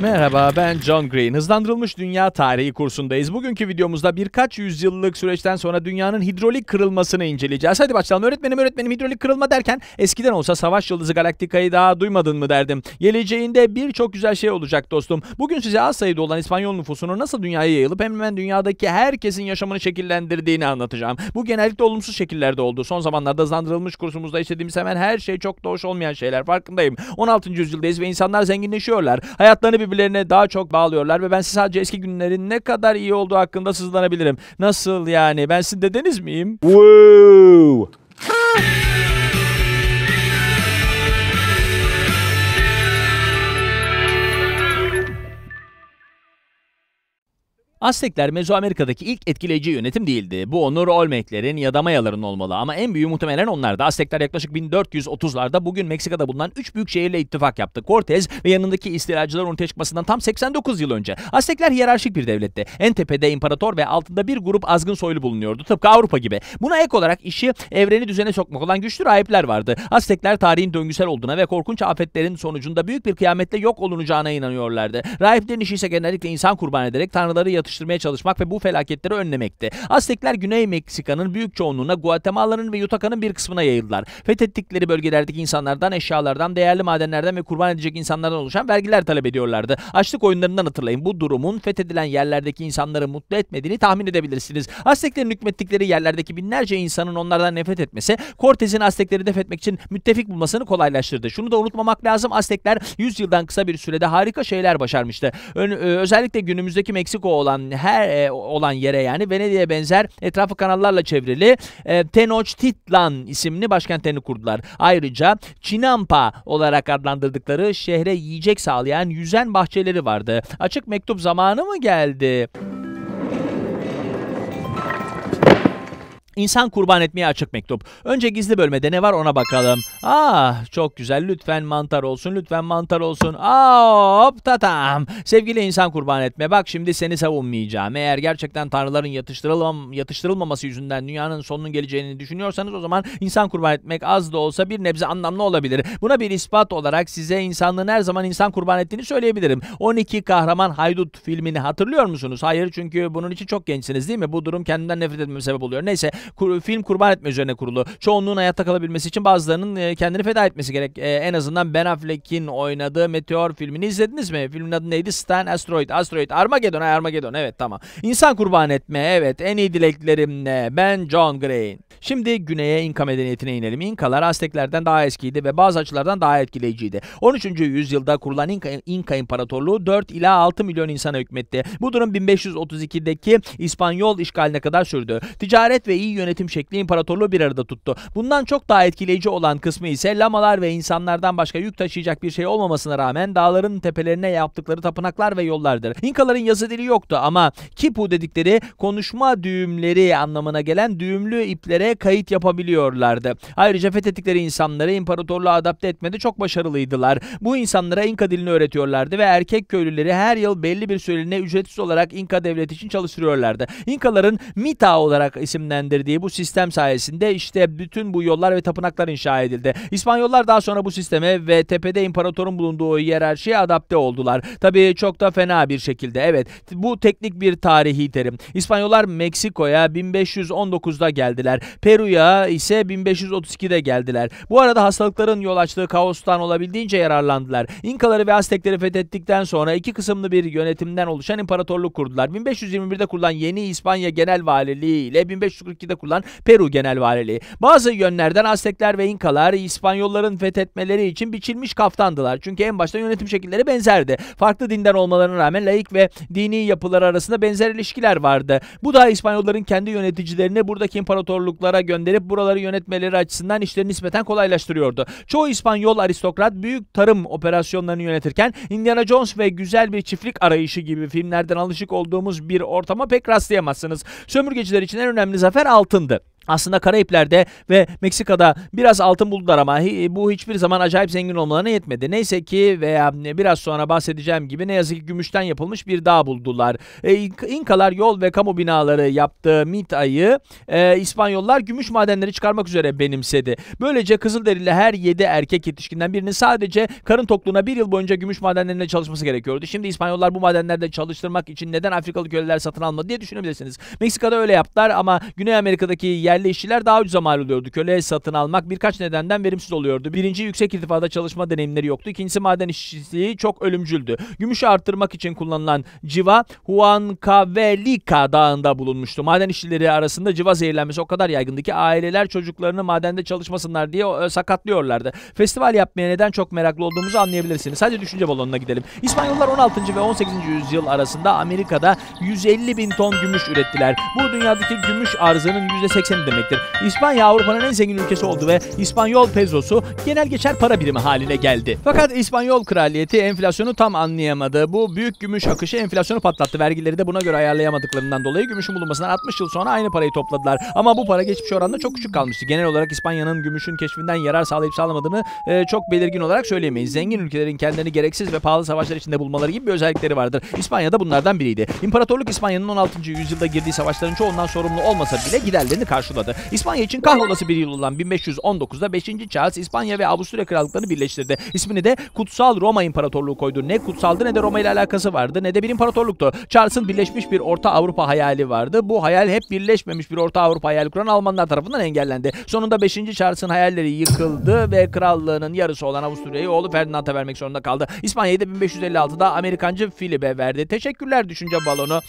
Merhaba ben John Green. Hızlandırılmış Dünya Tarihi kursundayız. Bugünkü videomuzda birkaç yüzyıllık süreçten sonra dünyanın hidrolik kırılmasını inceleyeceğiz. Hadi başlayalım. Öğretmenim öğretmenim hidrolik kırılma derken eskiden olsa Savaş Yıldızı Galaktika'yı daha duymadın mı derdim. Geleceğinde birçok güzel şey olacak dostum. Bugün size az sayıda olan İspanyol nüfusunun nasıl dünyaya yayılıp hemen dünyadaki herkesin yaşamını şekillendirdiğini anlatacağım. Bu genellikle olumsuz şekillerde oldu. Son zamanlarda hızlandırılmış kursumuzda işlediğimiz hemen her şey çok da hoş olmayan şeyler farkındayım. 16. yüzyıldayız ve insanlar zenginleşiyorlar. Hayatlarını bir birbirlerine daha çok bağlıyorlar ve ben size sadece eski günlerin ne kadar iyi olduğu hakkında sızlanabilirim. Nasıl yani? Ben sizin dedeniz miyim? Woo! Aztekler Mezoamerika'daki ilk etkileyici yönetim değildi. Bu onur Olmeklerin ya da Mayaların olmalı ama en büyüğü muhtemelen onlardı. Aztekler yaklaşık 1430'larda bugün Meksika'da bulunan 3 büyük şehirle ittifak yaptı. Cortez ve yanındaki istilacılar ortaya çıkmasından tam 89 yıl önce. Aztekler hiyerarşik bir devletti. En tepede imparator ve altında bir grup azgın soylu bulunuyordu. Tıpkı Avrupa gibi. Buna ek olarak işi evreni düzene sokmak olan güçlü rahipler vardı. Aztekler tarihin döngüsel olduğuna ve korkunç afetlerin sonucunda büyük bir kıyametle yok olunacağına inanıyorlardı. Rahiplerin işi ise genellikle insan kurban ederek tanrıları yatıştırıyordu sıkıştırmaya çalışmak ve bu felaketleri önlemekti. Aztekler Güney Meksika'nın büyük çoğunluğuna Guatemala'nın ve Yutaca'nın bir kısmına yayıldılar. Fethettikleri bölgelerdeki insanlardan, eşyalardan, değerli madenlerden ve kurban edecek insanlardan oluşan vergiler talep ediyorlardı. Açlık oyunlarından hatırlayın. Bu durumun fethedilen yerlerdeki insanları mutlu etmediğini tahmin edebilirsiniz. Azteklerin hükmettikleri yerlerdeki binlerce insanın onlardan nefret etmesi, Cortez'in Aztekleri defetmek için müttefik bulmasını kolaylaştırdı. Şunu da unutmamak lazım. Aztekler 100 yıldan kısa bir sürede harika şeyler başarmıştı. Ön, e, özellikle günümüzdeki Meksiko olan her e, olan yere yani Venedik'e benzer etrafı kanallarla çevrili e, Tenochtitlan isimli başkentlerini kurdular. Ayrıca Chinampa olarak adlandırdıkları şehre yiyecek sağlayan yüzen bahçeleri vardı. Açık mektup zamanı mı geldi? İnsan kurban etmeye açık mektup. Önce gizli bölmede ne var ona bakalım. Ah çok güzel lütfen mantar olsun lütfen mantar olsun. Aa, hop tatam. Sevgili insan kurban etme bak şimdi seni savunmayacağım. Eğer gerçekten tanrıların yatıştırılmam, yatıştırılmaması yüzünden dünyanın sonunun geleceğini düşünüyorsanız o zaman insan kurban etmek az da olsa bir nebze anlamlı olabilir. Buna bir ispat olarak size insanlığın her zaman insan kurban ettiğini söyleyebilirim. 12 Kahraman Haydut filmini hatırlıyor musunuz? Hayır çünkü bunun için çok gençsiniz değil mi? Bu durum kendinden nefret etmeme sebep oluyor. Neyse Kur, film kurban etme üzerine kurulu. Çoğunluğun hayatta kalabilmesi için bazılarının e, kendini feda etmesi gerek. E, en azından Ben Affleck'in oynadığı Meteor filmini izlediniz mi? Filmin adı neydi? Stan Asteroid. Asteroid. Armageddon. Armageddon. Evet tamam. İnsan kurban etme. Evet. En iyi dileklerimle. Ben John Gray. Şimdi güneye İnka medeniyetine inelim. İnkalar Azteklerden daha eskiydi ve bazı açılardan daha etkileyiciydi. 13. yüzyılda kurulan İnka, İnka İmparatorluğu 4 ila 6 milyon insana hükmetti. Bu durum 1532'deki İspanyol işgaline kadar sürdü. Ticaret ve iyi iyi yönetim şekli imparatorluğu bir arada tuttu. Bundan çok daha etkileyici olan kısmı ise lamalar ve insanlardan başka yük taşıyacak bir şey olmamasına rağmen dağların tepelerine yaptıkları tapınaklar ve yollardır. İnkaların yazı dili yoktu ama kipu dedikleri konuşma düğümleri anlamına gelen düğümlü iplere kayıt yapabiliyorlardı. Ayrıca fethettikleri insanları imparatorluğa adapte etmede çok başarılıydılar. Bu insanlara İnka dilini öğretiyorlardı ve erkek köylüleri her yıl belli bir süreliğine ücretsiz olarak İnka devleti için çalıştırıyorlardı. İnkaların Mita olarak isimlendirilmişti geliştirdiği bu sistem sayesinde işte bütün bu yollar ve tapınaklar inşa edildi. İspanyollar daha sonra bu sisteme ve tepede imparatorun bulunduğu hiyerarşiye adapte oldular. Tabii çok da fena bir şekilde. Evet bu teknik bir tarihi terim. İspanyollar Meksiko'ya 1519'da geldiler. Peru'ya ise 1532'de geldiler. Bu arada hastalıkların yol açtığı kaostan olabildiğince yararlandılar. İnkaları ve Aztekleri fethettikten sonra iki kısımlı bir yönetimden oluşan imparatorluk kurdular. 1521'de kurulan yeni İspanya Genel Valiliği ile 1542'de şekilde kullanan Peru Genel Valiliği. Bazı yönlerden Aztekler ve İnkalar İspanyolların fethetmeleri için biçilmiş kaftandılar. Çünkü en başta yönetim şekilleri benzerdi. Farklı dinden olmalarına rağmen laik ve dini yapılar arasında benzer ilişkiler vardı. Bu da İspanyolların kendi yöneticilerini buradaki imparatorluklara gönderip buraları yönetmeleri açısından işleri nispeten kolaylaştırıyordu. Çoğu İspanyol aristokrat büyük tarım operasyonlarını yönetirken Indiana Jones ve Güzel Bir Çiftlik Arayışı gibi filmlerden alışık olduğumuz bir ortama pek rastlayamazsınız. Sömürgeciler için en önemli zafer altındı. Aslında Karayipler'de ve Meksika'da biraz altın buldular ama bu hiçbir zaman acayip zengin olmalarına yetmedi. Neyse ki veya biraz sonra bahsedeceğim gibi ne yazık ki gümüşten yapılmış bir dağ buldular. E, İnkalar yol ve kamu binaları yaptığı Mita'yı e, İspanyollar gümüş madenleri çıkarmak üzere benimsedi. Böylece Kızılderili her 7 erkek yetişkinden birinin sadece karın tokluğuna bir yıl boyunca gümüş madenlerinde çalışması gerekiyordu. Şimdi İspanyollar bu madenlerde çalıştırmak için neden Afrikalı köleler satın almadı diye düşünebilirsiniz. Meksika'da öyle yaptılar ama Güney Amerika'daki yer Yerli işçiler daha ucuza mal oluyordu. Köle satın almak birkaç nedenden verimsiz oluyordu. Birinci yüksek irtifada çalışma deneyimleri yoktu. İkincisi maden işçiliği çok ölümcüldü. Gümüşü arttırmak için kullanılan civa Huancavelica dağında bulunmuştu. Maden işçileri arasında civa zehirlenmesi o kadar yaygındı ki aileler çocuklarını madende çalışmasınlar diye e, sakatlıyorlardı. Festival yapmaya neden çok meraklı olduğumuzu anlayabilirsiniz. Hadi düşünce balonuna gidelim. İspanyollar 16. ve 18. yüzyıl arasında Amerika'da 150 bin ton gümüş ürettiler. Bu dünyadaki gümüş arzının %80'i efendim demektir. İspanya Avrupa'nın en zengin ülkesi oldu ve İspanyol pezosu genel geçer para birimi haline geldi. Fakat İspanyol kraliyeti enflasyonu tam anlayamadı. Bu büyük gümüş akışı enflasyonu patlattı. Vergileri de buna göre ayarlayamadıklarından dolayı gümüşün bulunmasından 60 yıl sonra aynı parayı topladılar. Ama bu para geçmiş oranda çok küçük kalmıştı. Genel olarak İspanya'nın gümüşün keşfinden yarar sağlayıp sağlamadığını e, çok belirgin olarak söyleyemeyiz. Zengin ülkelerin kendilerini gereksiz ve pahalı savaşlar içinde bulmaları gibi bir özellikleri vardır. İspanya da bunlardan biriydi. İmparatorluk İspanya'nın 16. yüzyılda girdiği savaşların çoğundan sorumlu olmasa bile giderlerini karşı karşıladı. İspanya için kahrolası bir yıl olan 1519'da 5. Charles İspanya ve Avusturya krallıklarını birleştirdi. İsmini de Kutsal Roma İmparatorluğu koydu. Ne kutsaldı ne de Roma ile alakası vardı ne de bir imparatorluktu. Charles'ın birleşmiş bir Orta Avrupa hayali vardı. Bu hayal hep birleşmemiş bir Orta Avrupa hayali kuran Almanlar tarafından engellendi. Sonunda 5. Charles'ın hayalleri yıkıldı ve krallığının yarısı olan Avusturya'yı oğlu Ferdinand'a vermek zorunda kaldı. İspanya'yı da 1556'da Amerikancı Philip'e verdi. Teşekkürler düşünce balonu.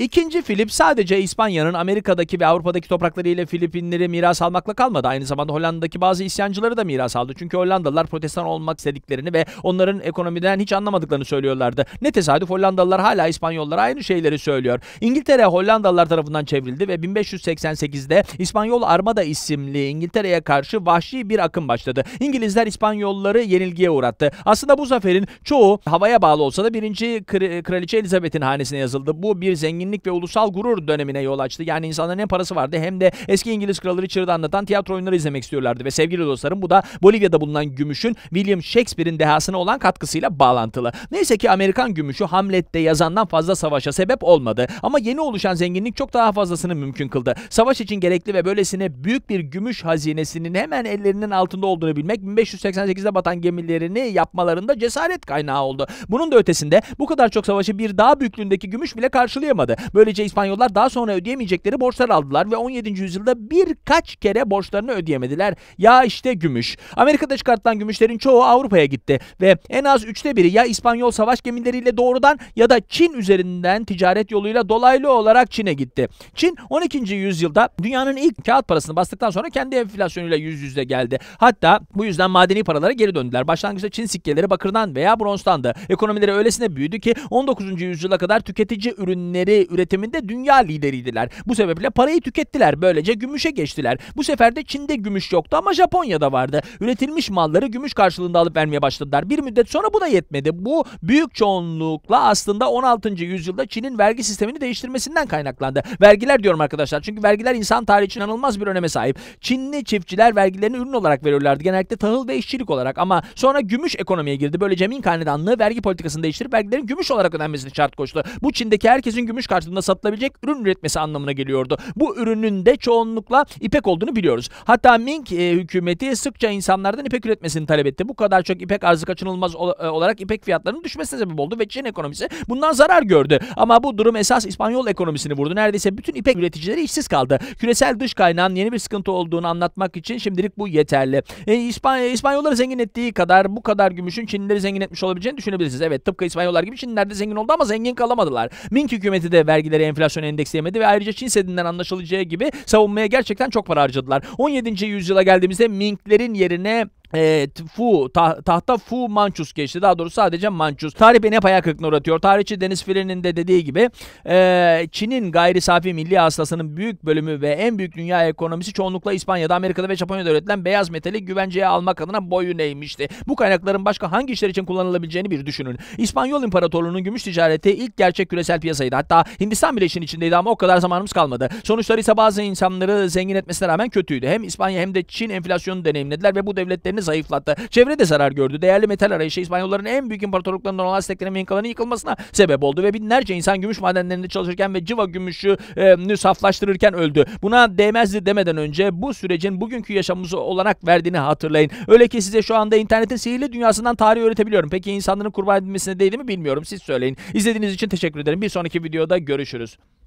İkinci Filip sadece İspanya'nın Amerika'daki ve Avrupa'daki topraklarıyla Filipinleri miras almakla kalmadı. Aynı zamanda Hollanda'daki bazı isyancıları da miras aldı. Çünkü Hollandalılar protestan olmak istediklerini ve onların ekonomiden hiç anlamadıklarını söylüyorlardı. Ne tesadüf Hollandalılar hala İspanyollara aynı şeyleri söylüyor. İngiltere Hollandalılar tarafından çevrildi ve 1588'de İspanyol Armada isimli İngiltere'ye karşı vahşi bir akım başladı. İngilizler İspanyolları yenilgiye uğrattı. Aslında bu zaferin çoğu havaya bağlı olsa da birinci Kraliçe Elizabeth'in hanesine yazıldı. Bu bir zengin zenginlik ve ulusal gurur dönemine yol açtı. Yani insanların hem parası vardı hem de eski İngiliz kralı Richard'ı anlatan tiyatro oyunları izlemek istiyorlardı. Ve sevgili dostlarım bu da Bolivya'da bulunan gümüşün William Shakespeare'in dehasına olan katkısıyla bağlantılı. Neyse ki Amerikan gümüşü Hamlet'te yazandan fazla savaşa sebep olmadı. Ama yeni oluşan zenginlik çok daha fazlasını mümkün kıldı. Savaş için gerekli ve böylesine büyük bir gümüş hazinesinin hemen ellerinin altında olduğunu bilmek 1588'de batan gemilerini yapmalarında cesaret kaynağı oldu. Bunun da ötesinde bu kadar çok savaşı bir dağ büyüklüğündeki gümüş bile karşılayamadı. Böylece İspanyollar daha sonra ödeyemeyecekleri borçlar aldılar ve 17. yüzyılda birkaç kere borçlarını ödeyemediler. Ya işte gümüş. Amerika'da çıkartılan gümüşlerin çoğu Avrupa'ya gitti ve en az üçte biri ya İspanyol savaş gemileriyle doğrudan ya da Çin üzerinden ticaret yoluyla dolaylı olarak Çin'e gitti. Çin 12. yüzyılda dünyanın ilk kağıt parasını bastıktan sonra kendi enflasyonuyla yüz yüze geldi. Hatta bu yüzden madeni paralara geri döndüler. Başlangıçta Çin sikkeleri bakırdan veya bronzdandı. Ekonomileri öylesine büyüdü ki 19. yüzyıla kadar tüketici ürünleri üretiminde dünya lideriydiler. Bu sebeple parayı tükettiler. Böylece gümüşe geçtiler. Bu sefer de Çin'de gümüş yoktu ama Japonya'da vardı. Üretilmiş malları gümüş karşılığında alıp vermeye başladılar. Bir müddet sonra bu da yetmedi. Bu büyük çoğunlukla aslında 16. yüzyılda Çin'in vergi sistemini değiştirmesinden kaynaklandı. Vergiler diyorum arkadaşlar. Çünkü vergiler insan tarihi için inanılmaz bir öneme sahip. Çinli çiftçiler vergilerini ürün olarak veriyorlardı. Genellikle tahıl ve işçilik olarak ama sonra gümüş ekonomiye girdi. Böylece Ming Hanedanlığı vergi politikasını değiştirip vergilerin gümüş olarak ödenmesini şart koştu. Bu Çin'deki herkesin gümüş karşılığında satılabilecek ürün üretmesi anlamına geliyordu. Bu ürünün de çoğunlukla ipek olduğunu biliyoruz. Hatta Mink e, hükümeti sıkça insanlardan ipek üretmesini talep etti. Bu kadar çok ipek arzı kaçınılmaz e, olarak ipek fiyatlarının düşmesine sebep oldu ve Çin ekonomisi bundan zarar gördü. Ama bu durum esas İspanyol ekonomisini vurdu. Neredeyse bütün ipek üreticileri işsiz kaldı. Küresel dış kaynağın yeni bir sıkıntı olduğunu anlatmak için şimdilik bu yeterli. E, İspany e, İspanyolları zengin ettiği kadar bu kadar gümüşün Çinlileri zengin etmiş olabileceğini düşünebilirsiniz. Evet tıpkı İspanyollar gibi Çinliler de zengin oldu ama zengin kalamadılar. Mink hükümeti de de vergileri enflasyon endeksleyemedi ve ayrıca Çin sedinden anlaşılacağı gibi savunmaya gerçekten çok para harcadılar. 17. yüzyıla geldiğimizde Minklerin yerine e, Fu ta, tahta Fu Manchus geçti. Daha doğrusu sadece Manchus. Tarih beni hep ayak kırıklığına uğratıyor. Tarihçi Deniz Filin'in de dediği gibi e, Çin'in gayri safi milli hastasının büyük bölümü ve en büyük dünya ekonomisi çoğunlukla İspanya'da, Amerika'da ve Japonya'da üretilen beyaz metali güvenceye almak adına boyun eğmişti. Bu kaynakların başka hangi işler için kullanılabileceğini bir düşünün. İspanyol İmparatorluğu'nun gümüş ticareti ilk gerçek küresel piyasaydı. Hatta Hindistan bile işin içindeydi ama o kadar zamanımız kalmadı. Sonuçları ise bazı insanları zengin etmesine rağmen kötüydü. Hem İspanya hem de Çin enflasyonu deneyimlediler ve bu devletlerin değerlerini zayıflattı. Çevre de zarar gördü. Değerli metal arayışı İspanyolların en büyük imparatorluklarından olan Azteklerin ve İnkaların yıkılmasına sebep oldu ve binlerce insan gümüş madenlerinde çalışırken ve civa gümüşü e, saflaştırırken öldü. Buna değmezdi demeden önce bu sürecin bugünkü yaşamımızı olanak verdiğini hatırlayın. Öyle ki size şu anda internetin sihirli dünyasından tarih öğretebiliyorum. Peki insanların kurban edilmesine değdi mi bilmiyorum. Siz söyleyin. İzlediğiniz için teşekkür ederim. Bir sonraki videoda görüşürüz.